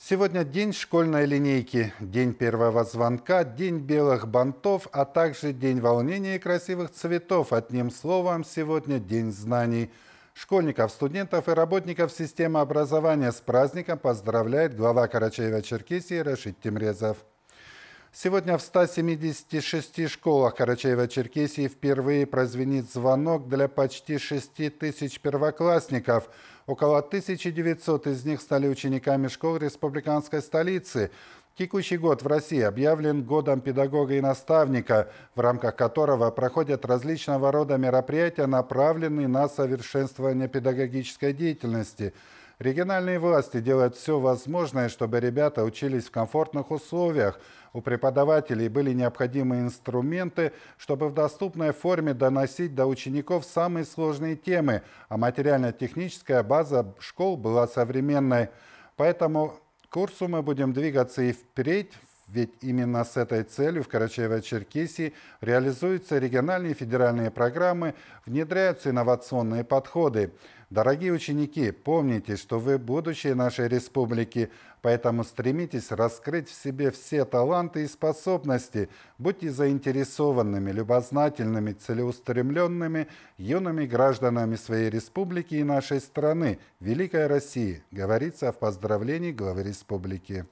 Сегодня день школьной линейки, день первого звонка, день белых бантов, а также день волнения и красивых цветов. Одним словом, сегодня день знаний. Школьников, студентов и работников системы образования с праздником поздравляет глава Карачаева-Черкесии Рашид Тимрезов. Сегодня в 176 школах Карачаева-Черкесии впервые прозвенит звонок для почти 6 тысяч первоклассников. Около 1900 из них стали учениками школ республиканской столицы. Текущий год в России объявлен годом педагога и наставника, в рамках которого проходят различного рода мероприятия, направленные на совершенствование педагогической деятельности. Региональные власти делают все возможное, чтобы ребята учились в комфортных условиях. У преподавателей были необходимые инструменты, чтобы в доступной форме доносить до учеников самые сложные темы, а материально-техническая база школ была современной. Поэтому курсу мы будем двигаться и впредь ведь именно с этой целью в Карачаево-Черкесии реализуются региональные федеральные программы, внедряются инновационные подходы. Дорогие ученики, помните, что вы будущее нашей республики, поэтому стремитесь раскрыть в себе все таланты и способности. Будьте заинтересованными, любознательными, целеустремленными, юными гражданами своей республики и нашей страны, Великой России, говорится в поздравлении главы республики.